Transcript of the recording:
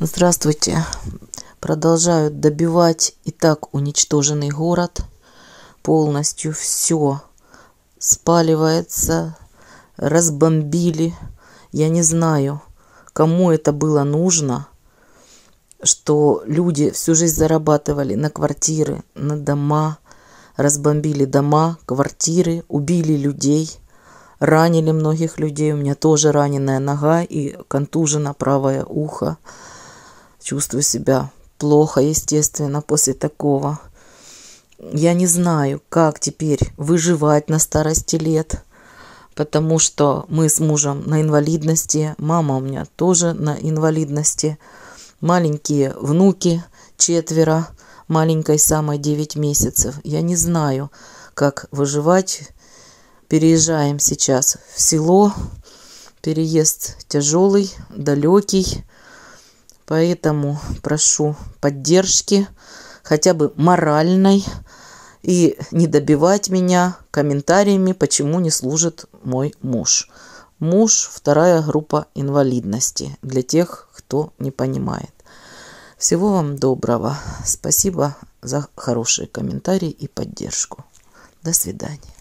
Здравствуйте. Продолжают добивать и так уничтоженный город. Полностью все спаливается, разбомбили. Я не знаю, кому это было нужно, что люди всю жизнь зарабатывали на квартиры, на дома, разбомбили дома, квартиры, убили людей, ранили многих людей. У меня тоже раненая нога и контужено правое ухо чувствую себя плохо, естественно, после такого. Я не знаю, как теперь выживать на старости лет, потому что мы с мужем на инвалидности, мама у меня тоже на инвалидности, маленькие внуки четверо, маленькой самой 9 месяцев. Я не знаю, как выживать. Переезжаем сейчас в село. Переезд тяжелый, далекий. Поэтому прошу поддержки, хотя бы моральной, и не добивать меня комментариями, почему не служит мой муж. Муж – вторая группа инвалидности, для тех, кто не понимает. Всего вам доброго. Спасибо за хорошие комментарии и поддержку. До свидания.